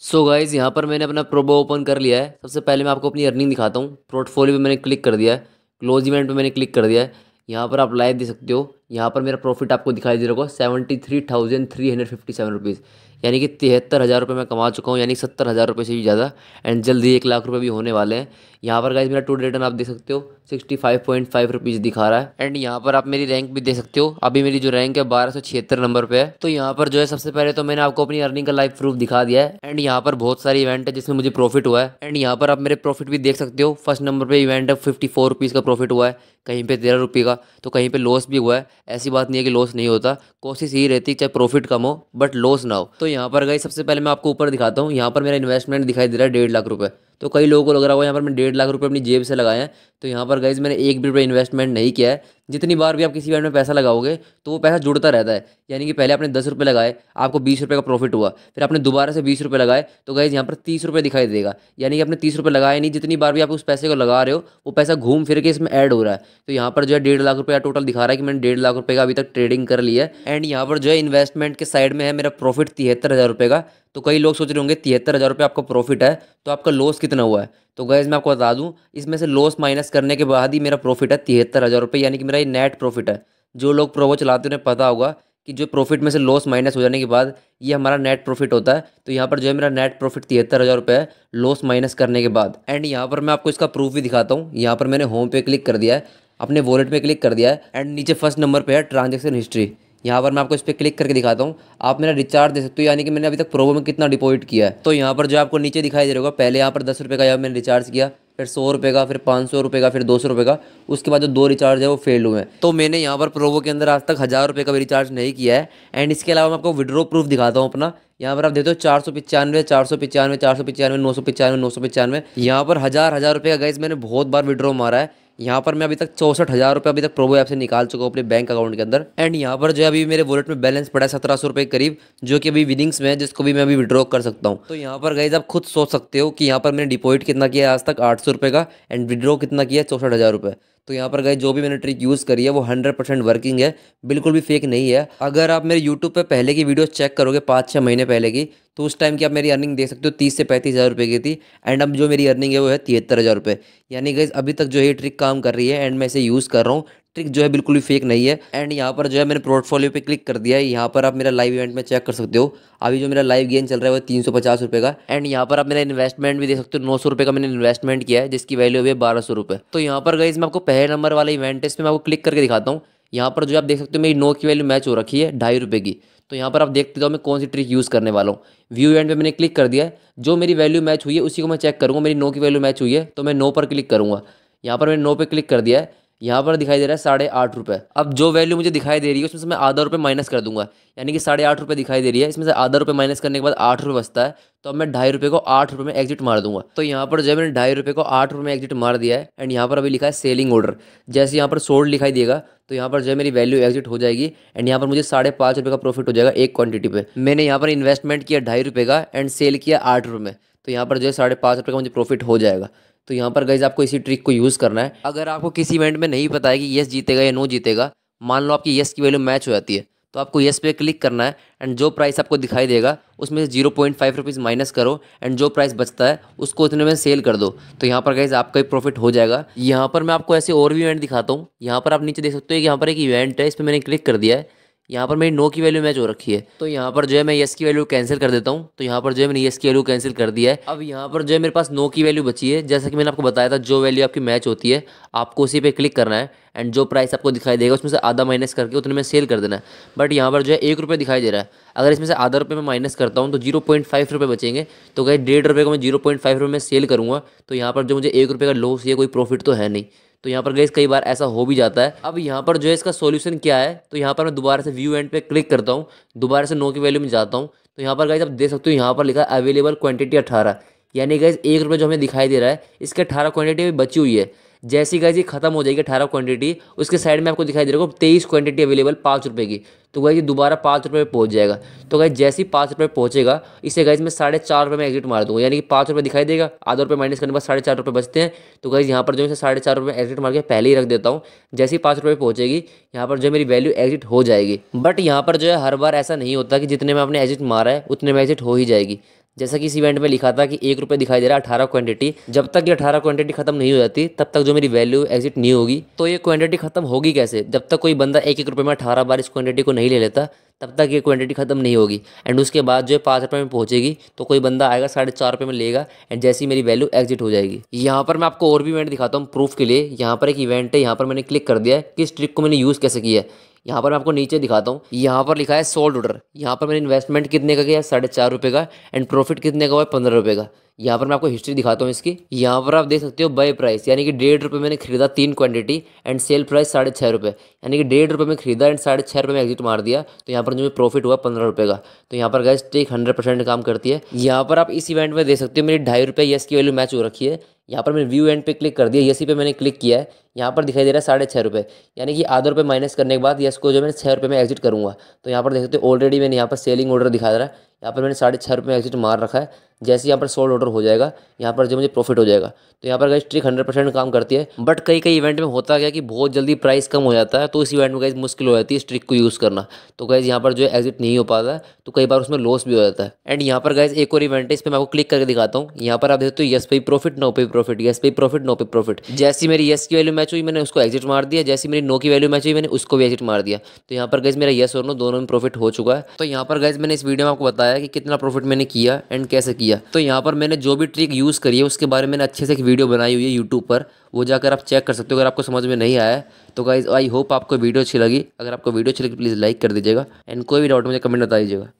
सो so guys यहाँ पर मैंने अपना प्रोबो ओपन कर लिया है सबसे पहले मैं आपको अपनी अर्निंग दिखाता हूँ पोर्टफोलियो पे मैंने क्लिक कर दिया है क्लोज इवेंट पे मैंने क्लिक कर दिया है यहाँ पर आप लाइव दे सकते हो यहाँ पर मेरा प्रॉफिट आपको दिखाई दे रहा होगा seventy three thousand three hundred fifty seven rupees यानी कि तिहत्तर हज़ार रुपये मैं कमा चुका हूँ यानी सत्तर हज़ार रुपये से भी ज़्यादा एंड जल्दी एक लाख रुपये भी होने वाले हैं यहाँ पर गाइज मेरा टोटल रिटर्न आप देख सकते हो sixty five point five rupees दिखा रहा है एंड यहाँ पर आप मेरी रैंक भी देख सकते हो अभी मेरी जो रैंक है बारह सौ छिहत्तर नंबर पर है तो यहाँ पर जो है सबसे पहले तो मैंने आपको अपनी अर्निंग का लाइफ प्रूफ दिखा दिया है एंड यहाँ पर बहुत सारे इवेंट है जिसमें मुझे प्रॉफिट हुआ है एंड यहाँ पर आप मेरे प्रॉफिट भी देख सकते हो फर्स्ट नंबर पर इवेंट है फिफ्टी फोर रुपीज़ का प्रॉफिट हुआ है कहीं पे तेरह रुपये का तो कहीं पे लॉस भी हुआ है ऐसी बात नहीं है कि लॉस नहीं होता कोशिश यही रहती चाहे प्रॉफिट कम हो बट लॉस ना हो तो यहाँ पर गई सबसे पहले मैं आपको ऊपर दिखाता हूँ यहाँ पर मेरा इन्वेस्टमेंट दिखाई दे रहा है डेढ़ लाख रुपये तो कई लोगों को लग रहा होगा यहाँ पर मैं डेढ़ लाख रुपये अपनी जेब से लगाए हैं तो यहाँ पर गाइज मैंने एक भी रुपये इन्वेस्टमेंट नहीं किया है जितनी बार भी आप किसी बैंड में पैसा लगाओगे तो वो पैसा जुड़ता रहता है यानी कि पहले आपने दस रुपये लगाए आपको बीस रुपये का प्रॉफिट हुआ फिर आपने दोबारा से बीस रुपये लगाए तो गाइज यहाँ पर तीस रुपये दिखाई देगा यानी कि आपने तीस रुपये लगाए नहीं जितनी बार भी आप उस पैसे को लगा रहे हो वो पैसा घूम फिर के इसमें ऐड हो रहा है तो यहाँ पर जो है डेढ़ लाख रुपये टोटल दिखा रहा है कि मैंने डेढ़ लाख रुपये का अभी तक ट्रेडिंग कर लिया है एंड यहाँ पर जो है इन्वेस्टमेंट के साइड में है मेरा प्रॉफिट तिहत्तर हज़ार रुपये का तो कई लोग सोच रहे होंगे तिहत्तर हज़ार रुपये आपका प्रॉफिट है तो आपका लॉस कितना हुआ है तो गैज़ मैं आपको बता दूँ इसमें से लॉस माइनस करने के बाद ही मेरा प्रॉफिट है तिहत्तर हज़ार रुपये यानी कि मेरा ये नेट प्रॉफिट है जो लोग प्रोवो चलाते उन्हें पता होगा कि जो प्रॉफिट में से लॉस माइनस हो जाने के बाद ये हमारा नेट प्रॉफिट होता है तो यहाँ पर जो है मेरा नेट प्रॉफिट तिहत्तर हज़ार रुपये है लॉस माइनस करने के बाद एंड यहाँ पर मैं आपको इसका प्रूफ भी दिखाता हूँ यहाँ पर मैंने होम पे क्लिक कर दिया है अपने वॉलेट में क्लिक कर दिया है एंड नीचे फर्स्ट नंबर पर है ट्रांजेक्शन हिस्ट्री यहाँ पर मैं आपको इस पर क्लिक करके दिखाता हूँ आप मेरा रिचार्ज दे सकते हो यानी कि मैंने अभी तक प्रोवो में कितना डिपॉजिट किया है तो यहाँ पर जो आपको नीचे दिखाई दे रहा होगा पहले यहाँ पर दस रुपये का यहाँ मैंने रिचार्ज किया फिर सौ रुपये का फिर पाँच सौ रुपये का फिर दो सौ रुपये का उसके बाद जो दो रिचार्ज है वो फेल हुए हैं तो मैंने यहाँ पर प्रोवो के अंदर आज तक हज़ार रुपये का भी रिचार्ज नहीं किया है एंड इसके अलावा मैं आपको विड्रो प्रूफ दिखाता हूँ अपना यहाँ पर आप देखते हो चार सौ पचानवे चार सौ पचानवे चार सौ पचानवे नौ सौ पचानवे नौ सौ पचानवे यहाँ पर हज़ार हज़ार रुपये का गैस मैंने बहुत बार विड्रो मारा है यहाँ पर मैं अभी तक चौसठ हज़ार रुपये अभी तक प्रोबो ऐप से निकाल चुका हूँ अपने बैंक अकाउंट के अंदर एंड यहाँ पर जो है अभी मेरे वॉलेट में बैलेंस पड़ा है सत्रह सौ रुपये करीब जो कि अभी विनिंग्स में है जिसको भी मैं अभी विड्रॉ कर सकता हूँ तो यहाँ पर गई आप खुद सोच सकते हो कि यहाँ पर मैंने डिपोजिट कितना किया आज तक आठ सौ रुपये का एंड विड्रॉ कितना किया चौसठ हज़ार रुपये तो यहाँ पर गए जो भी मैंने ट्रिक यूज़ करी है वो हंड्रेड परसेंट वर्किंग है बिल्कुल भी फेक नहीं है अगर आप मेरे यूट्यूब पर पहले की वीडियो चेक करोगे पाँच छः महीने पहले की तो उस टाइम की आप मेरी अर्निंग देख सकते हो तीस से पैंतीस हज़ार रुपये की थी एंड अब जो मेरी अर्निंग है वो है तिहत्तर हज़ार रुपये यानी गई अभी तक जो ये ट्रिक काम कर रही है एंड मैं इसे यूज़ कर रहा हूँ ट्रिक जो है बिल्कुल भी फेक नहीं है एंड यहाँ पर जो है मैंने पोर्टफोलियो पे क्लिक कर दिया है यहाँ पर आप मेरा लाइव इवेंट में चेक कर सकते हो अभी जो मेरा लाइव गेन चल रहा है वो तीन सौ पचास रुपये का एंड यहाँ पर आप मेरा इन्वेस्टमेंट भी देख सकते हो नौ सौ रुपये का मैंने इन्वेस्टमेंट किया है जिसकी वैल्यू अभी है बारह सौ रुपये तो यहाँ पर गई मैं आपको पहले नंबर वाला इवेंट है इसमें आपको क्लिक करके दिखाता हूँ यहाँ पर जो आप देख सकते हो मेरी नो की वैल्यू मैच हो रखी है ढाई रुपये की तो यहाँ पर आप देखते जाओ मैं कौन सी ट्रिक यूज़ करने वाला हूँ व्यू एंड पे मैंने क्लिक कर दिया है जो मेरी वैल्यू मैच हुई है उसी को मैं चेक करूँगा मेरी नो की वैल्यू मैच हुई है तो मैं नो पर क्लिक करूँगा यहाँ पर मैंने नो पर क्लिक कर दिया है यहाँ पर दिखाई दे रहा है साढ़े आठ रुपये अब जो वैल्यू मुझे दिखाई दे रही है उसमें से मैं आधा रुपये माइनस कर दूंगा यानी कि साढ़े आठ रुपये दिखाई दे रही है इसमें से आधा रुपये माइनस करने के बाद आठ रुपये बचता है तो अब मैं ढाई रुपये को आठ रुपये में एग्जिट मार दूंगा तो यहाँ पर जो मैंने ढाई रुपये को आठ रुपये में एग्जिट मार दिया है एंड यहाँ पर अभी लिखा है सेलिंग ऑर्डर जैसे यहाँ पर सोल्ड लिखाई देगा तो यहाँ पर जो है मेरी वैल्यू एग्जिट हो जाएगी एंड यहाँ पर मुझे साढ़े पाँच रुपये का प्रॉफिट हो जाएगा एक क्वांटिटी पे मैंने यहाँ पर इन्वेस्टमेंट किया ढाई रुपये का एंड सेल किया आठ रुपये में तो यहाँ पर जो है साढ़े पाँच रुपये का मुझे प्रॉफिट हो जाएगा तो यहाँ पर गाइज आपको इसी ट्रिक को यूज़ करना है अगर आपको किसी इवेंट में नहीं पता है कि येस जीतेगा या नो जीतेगा मान लो आपकी येस की वैल्यू मैच हो जाती है तो आपको येस पे क्लिक करना है एंड जो प्राइस आपको दिखाई देगा उसमें zero point five rupees minus करो एंड जो प्राइस बचता है उसको उतने में सेल कर दो तो यहाँ पर गाइज आपका ही प्रॉफिट हो जाएगा यहाँ पर मैं आपको ऐसे और भी इवेंट दिखाता हूँ यहाँ पर आप नीचे देख सकते हो कि यहाँ पर एक इवेंट है इस पर मैंने क्लिक कर दिया है यहाँ पर मेरी नो की वैल्यू मैच हो रखी है तो यहाँ पर जो है मैं यस की वैल्यू कैंसिल कर देता हूँ तो यहाँ पर जो है मैंने यस की वैल्यू कैंसिल कर दिया है अब यहाँ पर जो है मेरे पास नो की वैल्यू बची है जैसा कि मैंने आपको बताया था जो वैल्यू आपकी मैच होती है आपको उसी पर क्लिक करना है एंड जो प्राइस आपको दिखाई देगा उसमें से आधा माइनस करके उतने में सेल कर देना है बट यहाँ पर जो है एक रुपये दिखाई दे रहा है अगर इसमें से आधा रुपये मैं माइनस करता हूँ तो जीरो पॉइंट फाइव रुपये बचेंगे तो कहीं डेढ़ रुपये को मैं जीरो पॉइंट फाइव रुपये में सेल करूँगा तो यहाँ पर जो मुझे एक रुपये का लॉस या कोई प्रॉफिट तो है नहीं तो यहाँ पर गैस कई बार ऐसा हो भी जाता है अब यहाँ पर जो है इसका सोल्यूशन क्या है तो यहाँ पर मैं दोबारा से व्यू एंड पे क्लिक करता हूँ दोबारा से नो की वैल्यू में जाता हूँ तो यहाँ पर गैस आप देख सकते हो यहाँ पर लिखा अवेलेबल क्वान्टिटी अठारह यानी गैस एक रुपये जो हमें दिखाई दे रहा है इसके अठारह क्वान्टिटी भी बची हुई है जैसी गाइज ये खत्म हो जाएगी अठारह क्वांटिटी उसके साइड में आपको दिखाई दे रहा होगा तेईस क्वांटिटी अवेलेबल पाँच रुपये की तो गाइज ये दोबारा पाँच रुपये में पहुँच जाएगा तो गाइज जैसे ही पाँच रुपये पहुँचेगा इसे गाइज मैं साढ़े चार रुपये में एग्जिट मार दूँगा यानी कि पाँच रुपये दिखाई देगा आधा रुपये माइनस करने पर बाद साढ़े चार रुपये बचते हैं तो गाइज यहाँ पर जो है साढ़े चार रुपये एग्जिट मार के पहले ही रख देता हूँ जैसे ही पाँच रुपये पहुँचेगी यहाँ पर जो मेरी वैल्यू एग्जिट हो जाएगी बट यहाँ पर जो है हर बार ऐसा नहीं होता कि जितने में आपने एग्जिट मारा है उतने में एग्जिट हो ही जाएगी जैसा कि इस इवेंट में लिखा था कि एक रुपये दिखाई दे रहा है अठारह क्वांटिटी जब तक ये अठारह क्वांटिटी खत्म नहीं हो जाती तब तक जो मेरी वैल्यू एग्जिट नहीं होगी तो ये क्वांटिटी खत्म होगी कैसे जब तक कोई बंदा एक एक रुपये में अठारह बार इस क्वांटिटी को नहीं ले लेता तब तक ये क्वांटिटी खत्म नहीं होगी एंड उसके बाद जो है पाँच रुपये में पहुंचेगी तो कोई बंदा आएगा साढ़े चार रुपये में लेगा एंड जैसी मेरी वैल्यू एग्जिट हो जाएगी यहाँ पर मैं आपको और भी इवेंट दिखाता हूँ प्रूफ के लिए यहाँ पर एक इवेंट है यहाँ पर मैंने क्लिक कर दिया है किस ट्रिक को मैंने यूज़ कैसे किया है यहाँ पर मैं आपको नीचे दिखाता हूँ यहाँ पर लिखा है सोल्ड ऑर्डर यहाँ पर मैंने इन्वेस्टमेंट कितने का किया साढ़े चार रुपये का एंड प्रॉफिट कितने का हुआ पंद्रह रुपये का यहाँ पर मैं आपको हिस्ट्री दिखाता हूँ इसकी यहाँ पर आप देख सकते हो बाई प्राइस यानी कि डेढ़ रुपये मैंने खरीदा तीन क्वांटिटी एंड सेल प्राइस साढ़े छः रुपये यानी कि डेढ़ रुपये में खरीदा एंड साढ़े छः रुपये में एग्जिट मार दिया तो यहाँ पर जो प्रॉफिट हुआ पंद्रह रुपये का तो यहाँ पर गैस टेक हंड्रेड परसेंट काम करती है यहाँ पर आप इस इवेंट में देख सकते हो मेरी ढाई रुपये यस की वैल्यू मैच हो रखी है यहाँ पर मैंने व्यू एंड पे क्लिक कर दिया यसी पे मैंने क्लिक किया है यहाँ पर दिखाई दे रहा है साढ़े छः रुपये यानी कि आधा रुपये माइनस करने के बाद या इसको जो मैं छः रुपये में एग्जिट करूँगा तो यहाँ पर देख सकते हो ऑलरेडी मैंने यहाँ पर सेलिंग ऑर्डर दिखा दे रहा है यहाँ पर मैंने साढ़े छः रुपये एग्जिट मार रखा है जैसे यहाँ पर सोल्ड ऑर्डर हो जाएगा यहाँ पर जो मुझे प्रॉफिट हो जाएगा तो यहाँ पर गई ट्रिक हंड्रेड परसेंट काम करती है बट कई कई इवेंट में होता क्या कि बहुत जल्दी प्राइस कम हो जाता है तो इस इवेंट में गई मुश्किल हो जाती है इस ट्रिक को यूज़ करना तो गैस यहाँ पर जो एग्जिट नहीं हो पाता है तो कई बार उसमें लॉस भी हो जाता है एंड यहाँ पर गाइज एक और इवेंट है इस पर मैं आपको क्लिक करके दिखाता हूँ यहाँ पर आप देखते हो यस पे प्रॉफिट नो पे प्रॉफिट यस पे प्रॉफिट नो पे प्रॉफिट जैसी मेरी यस की वैल्यू मैच हुई मैंने उसको एग्जिट मार दिया जैसे मेरी नो की वैल्यू मैच हुई मैंने उसको भी एग्जिट मार दिया तो यहाँ पर गैस मेरा यस और नो दोनों में प्रॉफिट हो चुका है तो यहाँ पर गैस मैंने इस वीडियो में आपको बताया कि कितना प्रॉफिट मैंने किया एंड कैसे किया तो यहाँ पर मैंने जो भी ट्रिक यूज़ करी है उसके बारे में मैंने अच्छे से एक वीडियो बनाई हुई है यूट्यूब पर वो जाकर आप चेक कर सकते हो अगर आपको समझ में नहीं आया तो गाइज आई होप आपको वीडियो अच्छी लगी अगर आपको वीडियो अच्छी लगी प्लीज़ लाइक कर दीजिएगा एंड कोई भी डाउट मुझे कमेंट बता दीजिएगा